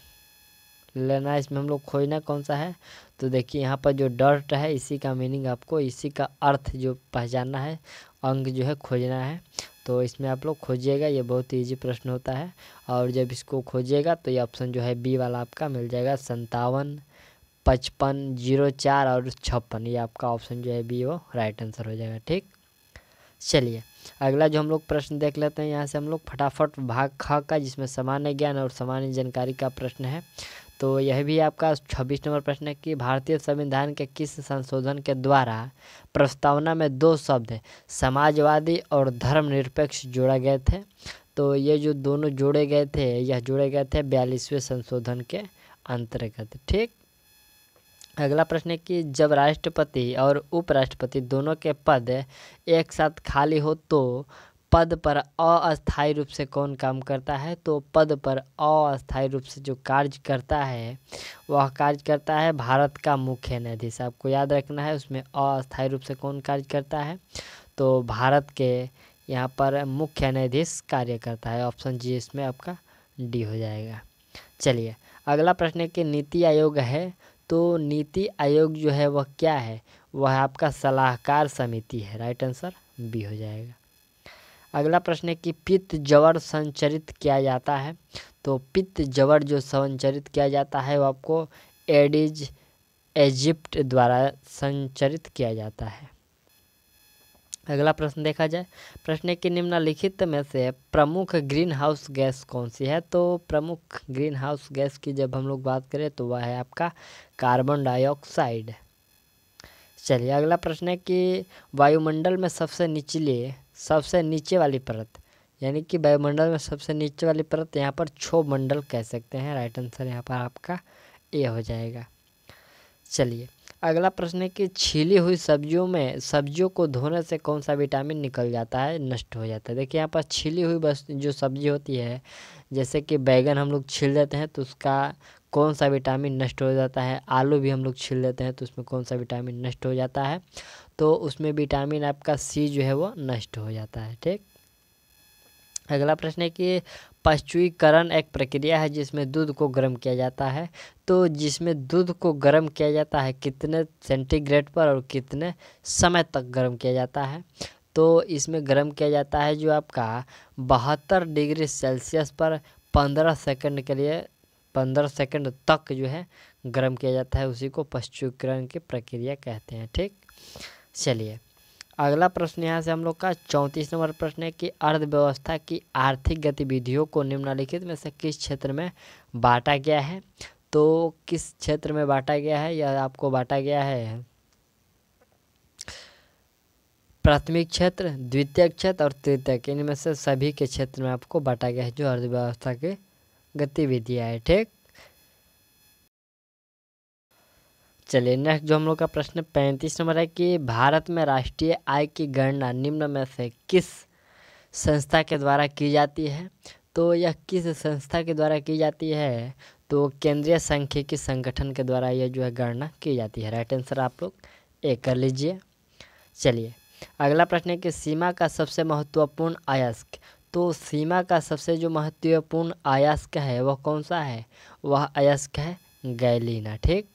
लेना है इसमें हम लोग खोजना कौन सा है तो देखिए यहाँ पर जो डर्ट है इसी का मीनिंग आपको इसी का अर्थ जो पहचानना है अंग जो है खोजना है तो इसमें आप लोग खोजिएगा ये बहुत ईजी प्रश्न होता है और जब इसको खोजिएगा तो ये ऑप्शन जो है बी वाला आपका मिल जाएगा संतावन पचपन जीरो चार और छप्पन ये आपका ऑप्शन जो है बी वो राइट आंसर हो जाएगा ठीक चलिए अगला जो हम लोग प्रश्न देख लेते हैं यहाँ से हम लोग फटाफट भाग ख का जिसमें सामान्य ज्ञान और सामान्य जानकारी का प्रश्न है तो यह भी आपका छब्बीस नंबर प्रश्न है कि भारतीय संविधान के किस संशोधन के द्वारा प्रस्तावना में दो शब्द समाजवादी और धर्मनिरपेक्ष जोड़ा गए थे तो ये जो दोनों जोड़े गए थे यह जोड़े गए थे बयालीसवें संशोधन के अंतर्गत ठीक अगला प्रश्न है कि जब राष्ट्रपति और उपराष्ट्रपति दोनों के पद एक साथ खाली हो तो पद पर अस्थायी रूप से कौन काम करता है तो पद पर अस्थायी रूप से जो कार्य करता है वह कार्य करता है भारत का मुख्य न्यायाधीश आपको याद रखना है उसमें अस्थायी रूप से कौन कार्य करता है तो भारत के यहाँ पर मुख्य न्यायाधीश कार्य करता है ऑप्शन जी इसमें आपका डी हो जाएगा चलिए अगला प्रश्न है कि नीति आयोग है तो नीति आयोग जो है वह क्या है वह आपका सलाहकार समिति है राइट आंसर बी हो जाएगा अगला प्रश्न है कि पित्त जवर संचरित किया जाता है तो पित्त जवर जो संचरित किया जाता है वो आपको एडिज एजिप्ट द्वारा संचरित किया जाता है अगला प्रश्न देखा जाए प्रश्न की निम्नलिखित में से प्रमुख ग्रीन हाउस गैस कौन सी है तो प्रमुख ग्रीन हाउस गैस की जब हम लोग बात करें तो वह है आपका कार्बन डाइऑक्साइड चलिए अगला प्रश्न है कि वायुमंडल में सबसे निचले सबसे नीचे वाली परत यानी कि वायुमंडल में सबसे नीचे वाली परत यहाँ पर क्षोभ मंडल कह सकते हैं राइट आंसर यहाँ पर आपका ए हो जाएगा चलिए अगला प्रश्न है कि छीली हुई सब्जियों में सब्जियों को धोने से कौन सा विटामिन निकल जाता है नष्ट हो जाता है देखिए यहाँ पर छीली हुई बस जो सब्जी होती है जैसे कि बैगन हम लोग छील देते हैं तो उसका कौन सा विटामिन नष्ट हो जाता है आलू भी हम लोग छील लेते हैं तो उसमें कौन सा विटामिन नष्ट हो जाता है तो उसमें विटामिन आपका सी जो है वो नष्ट हो जाता है ठीक अगला प्रश्न है कि पाश्चुईकरण एक प्रक्रिया है जिसमें दूध को गर्म किया जाता है तो जिसमें दूध को गर्म किया जाता है कितने सेंटीग्रेड पर और कितने समय तक गर्म किया जाता है तो इसमें गर्म किया जाता है जो आपका बहत्तर डिग्री सेल्सियस पर पंद्रह सेकंड के लिए पंद्रह सेकंड तक जो है गर्म किया जाता है उसी को पश्चुकरण की प्रक्रिया कहते हैं ठीक चलिए अगला प्रश्न यहाँ से हम लोग का चौंतीस नंबर प्रश्न है कि अर्थव्यवस्था की आर्थिक गतिविधियों को निम्नलिखित में से किस क्षेत्र में बांटा गया है तो किस क्षेत्र में बांटा गया है या आपको बांटा गया है प्राथमिक क्षेत्र द्वितीय क्षेत्र और तृतीय इनमें से सभी के क्षेत्र में आपको बांटा गया है जो अर्थव्यवस्था के गतिविधियाँ है ठीक चलिए नेक्स्ट जो हम लोग का प्रश्न पैंतीस नंबर है कि भारत में राष्ट्रीय आय की गणना निम्न में से किस संस्था के द्वारा की जाती है तो यह किस संस्था के द्वारा की जाती है तो केंद्रीय सांख्यिकी संगठन के द्वारा यह जो है गणना की जाती है राइट आंसर आप लोग ए कर लीजिए चलिए अगला प्रश्न है कि सीमा का सबसे महत्वपूर्ण आयस्क तो सीमा का सबसे जो महत्वपूर्ण आयस्क है वह कौन सा है वह आयस्क है गैलीना ठीक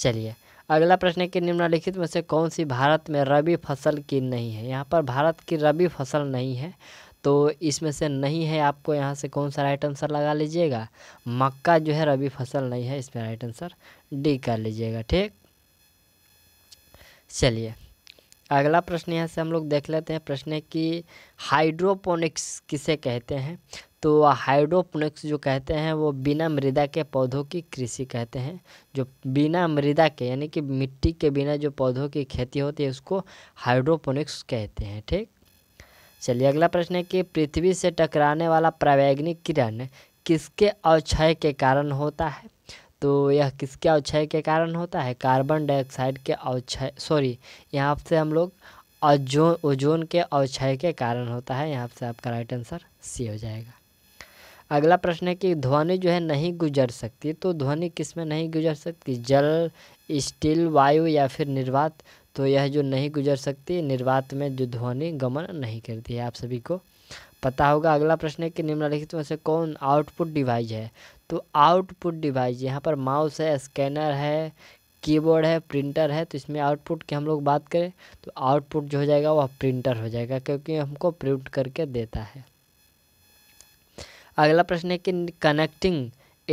चलिए अगला प्रश्न कि निम्नलिखित में से कौन सी भारत में रबी फसल की नहीं है यहाँ पर भारत की रबी फसल नहीं है तो इसमें से नहीं है आपको यहाँ से कौन सा राइट आंसर लगा लीजिएगा मक्का जो है रबी फसल नहीं है इसमें राइट आंसर डी कर लीजिएगा ठीक चलिए अगला प्रश्न यहाँ से हम लोग देख लेते हैं प्रश्न कि हाइड्रोपोनिक्स किसे कहते हैं तो हाइड्रोपोनिक्स जो कहते हैं वो बिना मृदा के पौधों की कृषि कहते हैं जो बिना मृदा के यानी कि मिट्टी के बिना जो पौधों की खेती होती है उसको हाइड्रोपोनिक्स कहते हैं ठीक चलिए अगला प्रश्न है कि पृथ्वी से टकराने वाला प्रवैग्निक किरण किसके अवक्षय के कारण होता है तो यह किसके अवक्षय के कारण होता है कार्बन डाइऑक्साइड के अवक्षय सॉरी यहाँ से हम लोग ओजोन ओजोन के अवक्षय के कारण होता है यहाँ से आपका राइट आंसर सी हो जाएगा अगला प्रश्न है कि ध्वनि जो है नहीं गुजर सकती तो ध्वनि किस में नहीं गुजर सकती जल स्टील वायु या फिर निर्वात तो यह जो नहीं गुजर सकती निर्वात में जो ध्वनि गमन नहीं करती है आप सभी को पता होगा अगला प्रश्न है कि निम्नलिखित में से कौन आउटपुट डिवाइस है तो आउटपुट डिवाइस यहाँ पर माउस है स्कैनर है कीबोर्ड है प्रिंटर है तो इसमें आउटपुट की हम लोग बात करें तो आउटपुट जो हो जाएगा वह प्रिंटर हो जाएगा क्योंकि हमको प्रिंट करके देता है अगला प्रश्न है कि कनेक्टिंग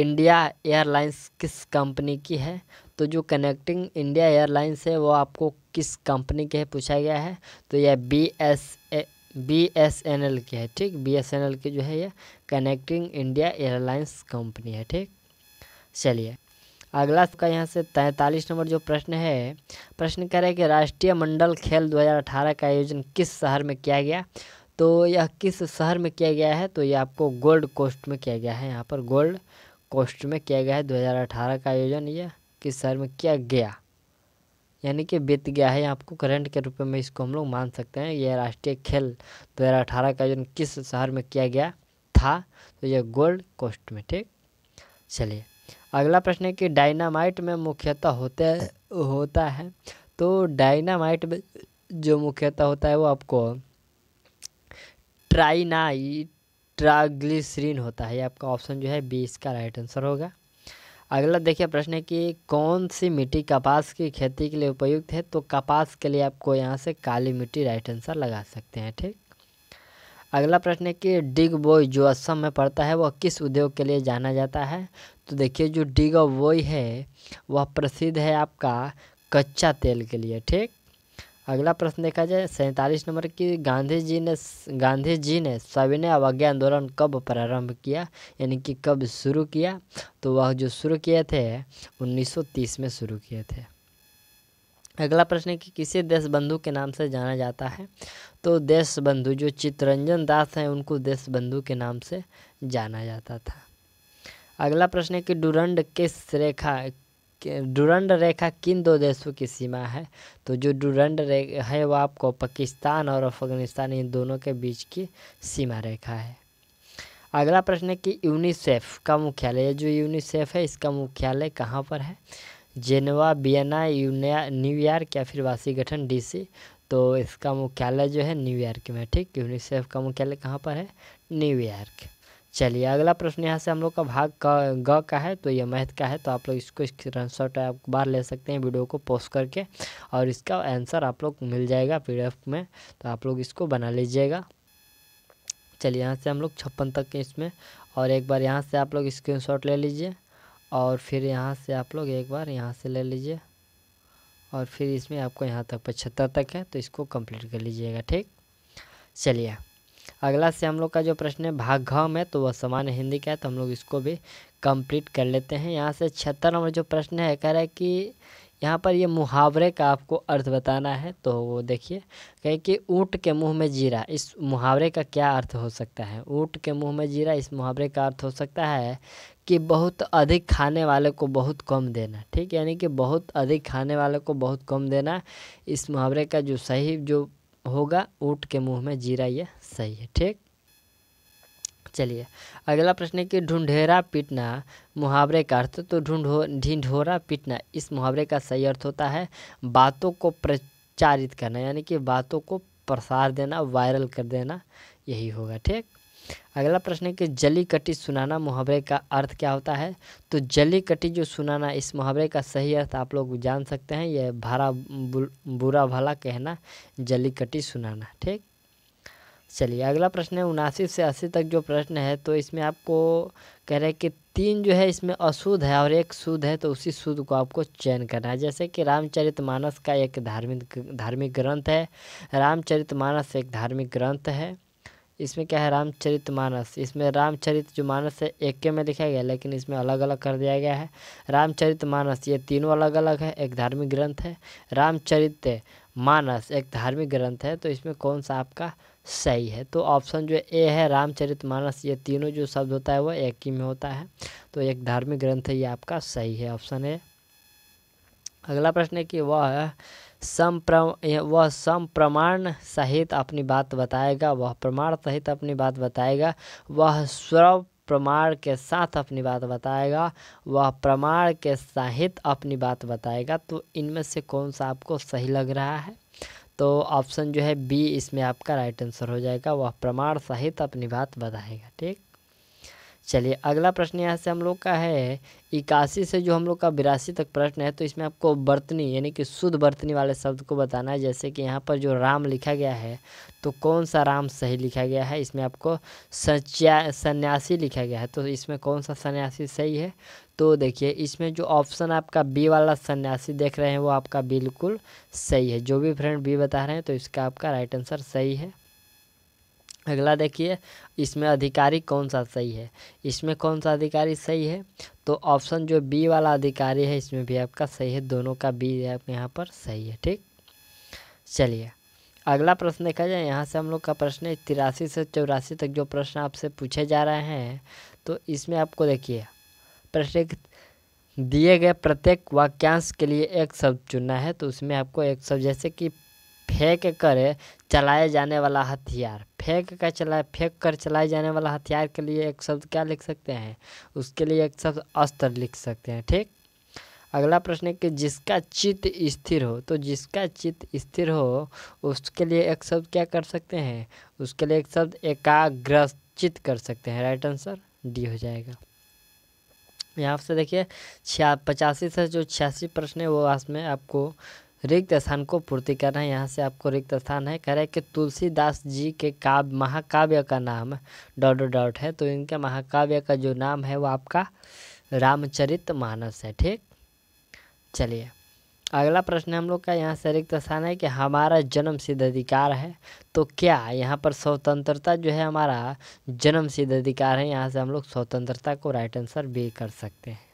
इंडिया एयरलाइंस किस कंपनी की है तो जो कनेक्टिंग इंडिया एयरलाइंस है वो आपको किस कंपनी के पूछा गया है तो यह B S B S N L की है ठीक बी एस एन एल की जो है ये कनेक्टिंग इंडिया एयरलाइंस कंपनी है ठीक चलिए अगला आपका यहाँ से तैंतालीस नंबर जो प्रश्न है प्रश्न कह रहे हैं कि राष्ट्रीय मंडल खेल 2018 का आयोजन किस शहर में किया गया तो यह किस शहर में किया गया है तो यह आपको गोल्ड कोस्ट में किया गया है यहाँ पर गोल्ड कोस्ट में किया गया है दो का आयोजन यह किस शहर में किया गया यानी कि बीत गया है आपको करंट के रूप में इसको हम लोग मान सकते हैं यह राष्ट्रीय खेल दो हज़ार अठारह का आयोजन किस शहर में किया गया था तो यह गोल्ड कोस्ट में ठीक चलिए अगला प्रश्न है कि डायनामाइट में मुख्यतः होते होता है तो डायनामाइट में जो मुख्यतः होता है वो आपको ट्राग्लिसरीन होता है आपका ऑप्शन जो है बी इसका राइट आंसर होगा अगला देखिए प्रश्न है कि कौन सी मिट्टी कपास की खेती के लिए उपयुक्त है तो कपास के लिए आपको यहाँ से काली मिट्टी राइट आंसर लगा सकते हैं ठीक अगला प्रश्न है कि डिग बॉय जो असम में पड़ता है वह किस उद्योग के लिए जाना जाता है तो देखिए जो डिग बॉय है वह प्रसिद्ध है आपका कच्चा तेल के लिए ठीक अगला प्रश्न देखा जाए सैंतालीस नंबर की गांधी जी ने गांधी जी ने सविनय अवज्ञा आंदोलन कब प्रारंभ किया यानी कि कब शुरू किया तो वह जो शुरू किए थे 1930 में शुरू किए थे अगला प्रश्न है कि किसे देश बंधु के नाम से जाना जाता है तो देश बंधु जो चित्रंजन दास हैं उनको देश बंधु के नाम से जाना जाता था अगला प्रश्न है कि डुरंड किस रेखा डुरंड रेखा किन दो देशों की सीमा है तो जो डुरंड रेखा है वो आपको पाकिस्तान और अफगानिस्तान इन दोनों के बीच की सीमा रेखा है अगला प्रश्न है कि यूनिसेफ का मुख्यालय जो यूनिसेफ है इसका मुख्यालय कहाँ पर है जेनवा बियना न्यूयॉर्क या फिर वाशिंगटन डीसी तो इसका मुख्यालय जो है न्यूयॉर्क में ठीक यूनिसेफ का मुख्यालय कहाँ पर है न्यूयॉर्क चलिए अगला प्रश्न यहाँ से हम लोग का भाग का ग का है तो ये मैथ का है तो आप लोग इसको शॉट आप बार ले सकते हैं वीडियो को पोस्ट करके और इसका आंसर आप लोग मिल जाएगा पी में तो आप लोग इसको बना लीजिएगा चलिए यहाँ से हम लोग छप्पन तक के इसमें और एक बार यहाँ से आप लोग स्क्रीन ले लीजिए और फिर यहाँ से आप लोग एक बार यहाँ से ले लीजिए और फिर इसमें आपको यहाँ तक पचहत्तर तक है तो इसको कंप्लीट कर लीजिएगा ठीक चलिए अगला से हम लोग का जो प्रश्न है भाग घ में तो वह सामान्य हिंदी का है तो हम लोग इसको भी कंप्लीट कर लेते हैं यहाँ से छिहत्तर नंबर जो प्रश्न है कह रहा है कि यहाँ पर ये मुहावरे का आपको अर्थ बताना है तो वो देखिए कहे कि ऊँट के मुंह में जीरा इस मुहावरे का क्या अर्थ हो सकता है ऊँट के मुंह में जीरा इस मुहावरे का अर्थ हो सकता है कि बहुत अधिक खाने वाले को बहुत कम देना ठीक यानी कि बहुत अधिक खाने वाले को बहुत कम देना इस मुहावरे का जो सही जो होगा ऊँट के मुँह में जीरा यह सही है ठीक चलिए अगला प्रश्न है कि ढूंढेरा पीटना मुहावरे का अर्थ तो ढूंढो ढिंढोरा पीटना इस मुहावरे का सही अर्थ होता है बातों को प्रचारित करना यानी कि बातों को प्रसार देना वायरल कर देना यही होगा ठीक अगला प्रश्न है कि जली कटी सुनाना मुहावरे का अर्थ क्या होता है तो जली कटी जो सुनाना इस मुहावरे का सही अर्थ आप लोग जान सकते हैं यह भरा बुरा भला कहना जली कटी सुनाना ठीक चलिए अगला प्रश्न है उनासी से अस्सी तक जो प्रश्न है तो इसमें आपको कह रहे हैं कि तीन जो है इसमें अशुद्ध है और एक शुद्ध है तो उसी शुद्ध को आपको चयन करना है जैसे कि रामचरितमानस का एक धार्मिक धार्मिक ग्रंथ है रामचरितमानस एक धार्मिक ग्रंथ है इसमें क्या है रामचरितमानस इसमें रामचरित जो मानस है एक के में लिखा गया लेकिन इसमें अलग अलग कर दिया गया है रामचरितमानस ये तीनों अलग अलग है एक धार्मिक ग्रंथ है रामचरित मानस एक धार्मिक ग्रंथ है तो इसमें कौन सा आपका सही है तो ऑप्शन जो ए है रामचरितमानस ये तीनों जो शब्द होता है वह एक ही में होता है तो एक धार्मिक ग्रंथ है ये आपका सही है ऑप्शन ए अगला प्रश्न है कि वह सम वह प्रमाण सहित अपनी बात बताएगा वह प्रमाण सहित अपनी बात बताएगा वह स्व प्रमाण के साथ अपनी बात बताएगा वह प्रमाण के सहित अपनी बात बताएगा तो इनमें से कौन सा आपको सही लग रहा है तो ऑप्शन जो है बी इसमें आपका राइट आंसर हो जाएगा वह प्रमाण सहित अपनी बात बताएगा ठीक चलिए अगला प्रश्न यहाँ से हम लोग का है इक्यासी से जो हम लोग का बिरासी तक प्रश्न है तो इसमें आपको बर्तनी यानी कि शुद्ध बर्तनी वाले शब्द को बताना है जैसे कि यहाँ पर जो राम लिखा गया है तो कौन सा राम सही लिखा गया है इसमें आपको सच्या सन्यासी लिखा गया है तो इसमें कौन सा सन्यासी सही है तो देखिए इसमें जो ऑप्शन आपका बी वाला सन्यासी देख रहे हैं वो आपका बिल्कुल सही है जो भी फ्रेंड बी बता रहे हैं तो इसका आपका राइट आंसर सही है अगला देखिए इसमें अधिकारी कौन सा सही है इसमें कौन सा अधिकारी सही है तो ऑप्शन जो बी वाला अधिकारी है इसमें भी आपका सही है दोनों का बी आपके यहाँ पर सही है ठीक चलिए अगला प्रश्न देखा जाए यहाँ से हम लोग का प्रश्न है तिरासी से चौरासी तक जो प्रश्न आपसे पूछे जा रहे हैं तो इसमें आपको देखिए प्रश्न दिए गए प्रत्येक वाक्यांश के लिए एक शब्द चुनना है तो उसमें आपको एक शब्द जैसे कि फेंक कर चलाए जाने वाला हथियार फेंक कर चलाए फेंक कर चलाए जाने वाला हथियार के लिए एक शब्द क्या लिख सकते हैं उसके लिए एक शब्द अस्त्र लिख सकते हैं ठीक अगला प्रश्न है कि जिसका चित्त स्थिर हो तो जिसका चित्त स्थिर हो उसके लिए एक शब्द क्या कर सकते हैं उसके लिए एक शब्द एकाग्रचित कर सकते हैं राइट आंसर डी हो जाएगा यहाँ से देखिए छिया पचासी से जो छियासी प्रश्न है वो आज में आपको रिक्त स्थान को पूर्ति करना है यहाँ से आपको रिक्त स्थान है कह रहे हैं कि तुलसीदास जी के काव्य महाकाव्य का नाम डॉट डॉट है तो इनके महाकाव्य का जो नाम है वो आपका रामचरित मानस है ठीक चलिए अगला प्रश्न हम लोग का यहाँ से रिक्त स्थान है कि हमारा जन्म सिद्ध अधिकार है तो क्या यहाँ पर स्वतंत्रता जो है हमारा जन्म सिद्ध अधिकार है यहाँ से हम लोग स्वतंत्रता को राइट आंसर भी कर सकते हैं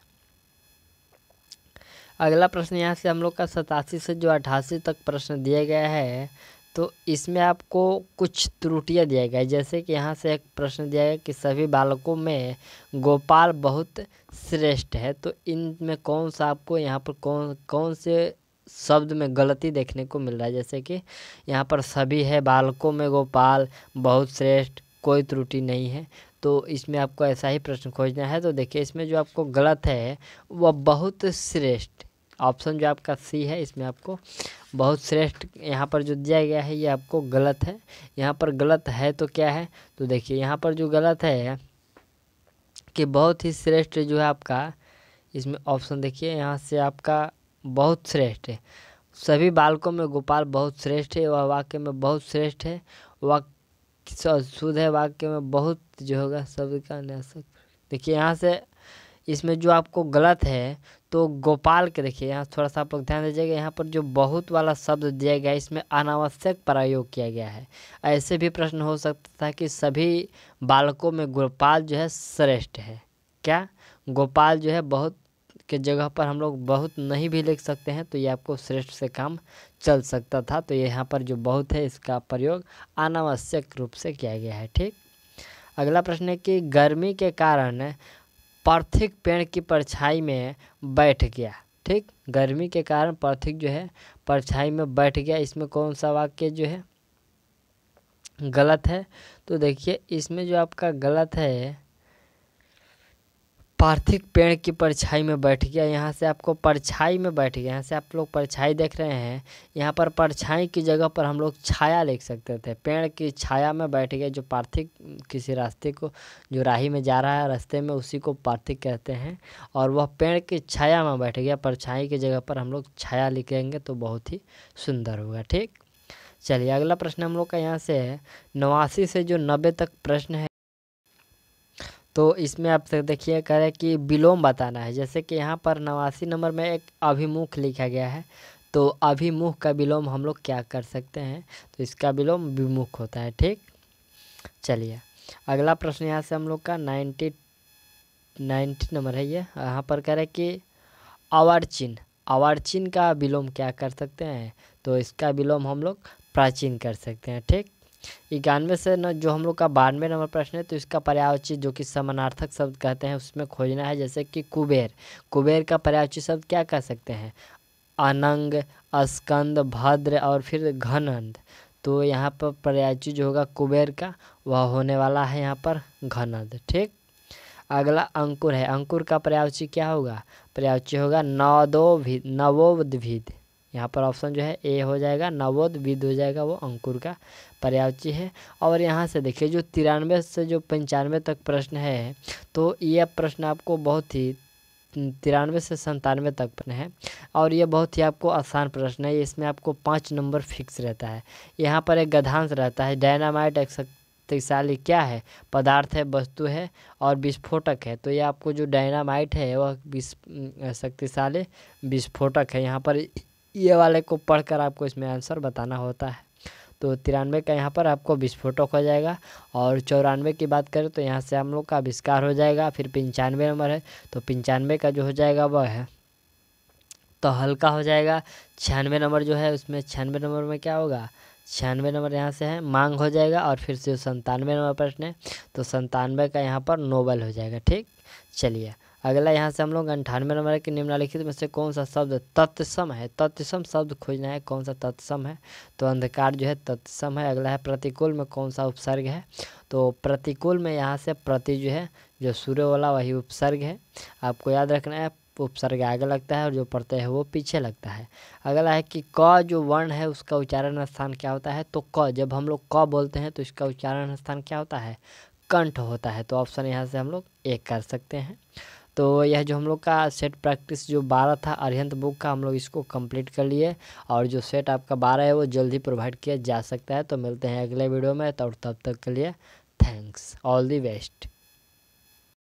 अगला प्रश्न यहाँ से हम लोग का सतासी से जो अठासी तक प्रश्न दिया गया है तो इसमें आपको कुछ त्रुटियाँ दिया गया है जैसे कि यहाँ से एक प्रश्न दिया गया कि सभी बालकों में गोपाल बहुत श्रेष्ठ है तो इनमें कौन सा आपको यहाँ पर कौन कौन से शब्द में गलती देखने को मिल रहा है जैसे कि यहाँ पर सभी है बालकों में गोपाल बहुत श्रेष्ठ कोई त्रुटि नहीं है तो इसमें आपको ऐसा ही प्रश्न खोजना है तो देखिए इसमें जो आपको गलत है वह बहुत श्रेष्ठ ऑप्शन जो आपका सी है इसमें आपको बहुत श्रेष्ठ यहाँ पर जो दिया गया है ये आपको गलत है यहाँ पर गलत है तो क्या है तो देखिए यहाँ पर जो गलत है कि बहुत ही श्रेष्ठ जो है आपका इसमें ऑप्शन देखिए यहाँ से आपका बहुत श्रेष्ठ है सभी बालकों में गोपाल बहुत श्रेष्ठ है वह वाक्य में बहुत श्रेष्ठ है वाक्य शुद्ध है वाक्य में बहुत जो होगा सभी का देखिए यहाँ से इसमें जो आपको गलत है तो गोपाल के देखिए यहाँ थोड़ा सा आप लोग ध्यान दीजिएगा यहाँ पर जो बहुत वाला शब्द दिया गया है इसमें अनावश्यक प्रयोग किया गया है ऐसे भी प्रश्न हो सकता था कि सभी बालकों में गोपाल जो है श्रेष्ठ है क्या गोपाल जो है बहुत के जगह पर हम लोग बहुत नहीं भी लिख सकते हैं तो ये आपको श्रेष्ठ से काम चल सकता था तो यहाँ पर जो बहुत है इसका प्रयोग अनावश्यक रूप से किया गया है ठीक अगला प्रश्न है कि गर्मी के कारण पार्थिक पेड़ की परछाई में बैठ गया ठीक गर्मी के कारण पार्थिक जो है परछाई में बैठ गया इसमें कौन सा वाक्य जो है गलत है तो देखिए इसमें जो आपका गलत है पार्थिव पेड़ की परछाई में बैठ गया यहाँ से आपको परछाई में बैठ गया यहाँ से आप लोग परछाई देख रहे हैं यहाँ पर परछाई की जगह पर हम लोग छाया लिख सकते थे पेड़ की छाया में बैठ गया जो पार्थिव किसी रास्ते को जो राही में जा रहा है रास्ते में उसी को पार्थिव कहते हैं और वह पेड़ की छाया में बैठ गया परछाई की जगह पर हम लोग छाया लिखेंगे तो बहुत ही सुंदर होगा ठीक चलिए अगला प्रश्न हम लोग का यहाँ से है नवासी से जो नब्बे तक प्रश्न है तो इसमें आप तो देखिए कह रहे हैं कि विलोम बताना है जैसे कि यहाँ पर नवासी नंबर में एक अभिमुख लिखा गया है तो अभिमुख का विलोम हम लोग क्या कर सकते हैं तो इसका विलोम विमुख होता है ठीक चलिए अगला प्रश्न यहाँ से हम लोग का नाइन्टी नाइन्टी नंबर है ये यहाँ पर कह रहे हैं कि अवार्चिन अवार्चिन का विलोम क्या कर सकते हैं तो इसका विलोम हम लोग प्राचीन कर सकते हैं ठीक इक्यानवे से न जो हम लोग का बानवे नंबर प्रश्न है तो इसका पर्यावचित जो कि समानार्थक शब्द कहते हैं उसमें खोजना है जैसे कि कुबेर कुबेर का पर्यावचित शब्द क्या कह सकते हैं अनंग अस्कंद भद्र और फिर घनंद तो यहाँ पर पर्यावचित जो होगा कुबेर का वह होने वाला है यहाँ पर घनंद ठीक अगला अंकुर है अंकुर का पर्यावचित क्या होगा पर्यावचित होगा नवोभिद नवोद्भिद यहाँ पर ऑप्शन जो है ए हो जाएगा नवोद्भिद हो जाएगा वो अंकुर का पर्याप्त है और यहाँ से देखिए जो तिरानवे से जो पंचानवे तक प्रश्न है तो यह प्रश्न आपको बहुत ही तिरानवे से संतानवे तक प्रश्न है और ये बहुत ही आपको आसान प्रश्न है इसमें आपको पाँच नंबर फिक्स रहता है यहाँ पर एक गधांश रहता है डायनामाइट एक शक्तिशाली क्या है पदार्थ है वस्तु है और विस्फोटक है तो ये आपको जो डायनामाइट है वह शक्तिशाली विस्फोटक है यहाँ पर ये वाले को पढ़कर आपको इसमें आंसर बताना होता है तो तिरानवे का यहाँ पर आपको विस्फोटक हो जाएगा और चौरानवे की बात करें तो यहाँ से हम लोग का आविष्कार हो जाएगा फिर पंचानवे नंबर है तो पंचानवे का जो हो जाएगा वह है तो हल्का हो जाएगा छियानवे नंबर जो है उसमें छियानवे नंबर में क्या होगा छियानवे नंबर यहाँ से है मांग हो जाएगा और फिर से संतानवे नंबर प्रश्न है तो संतानवे का यहाँ पर नोबल हो जाएगा ठीक चलिए अगला यहाँ से हम लोग अंठानवे नंबर के निम्नलिखित में से कौन सा शब्द तत्सम है तत्सम शब्द खोजना है कौन सा तत्सम है तो अंधकार जो है तत्सम है अगला है प्रतिकूल में कौन सा उपसर्ग है तो प्रतिकूल में यहाँ से प्रति जो है जो सूर्य वाला वही उपसर्ग है आपको याद रखना है उपसर्ग आगे लगता है और जो प्रत्यय है वो पीछे लगता है अगला है कि क जो वर्ण है उसका उच्चारण स्थान क्या होता है तो क जब हम लोग क बोलते हैं तो इसका उच्चारण स्थान क्या होता है कंठ होता है तो ऑप्शन यहाँ से हम लोग एक कर सकते हैं तो यह जो हम लोग का सेट प्रैक्टिस जो बारह था अरिहंत बुक का हम लोग इसको कंप्लीट कर लिए और जो सेट आपका बारह है वो जल्द ही प्रोवाइड किया जा सकता है तो मिलते हैं अगले वीडियो में तो तब तक के लिए थैंक्स ऑल दी बेस्ट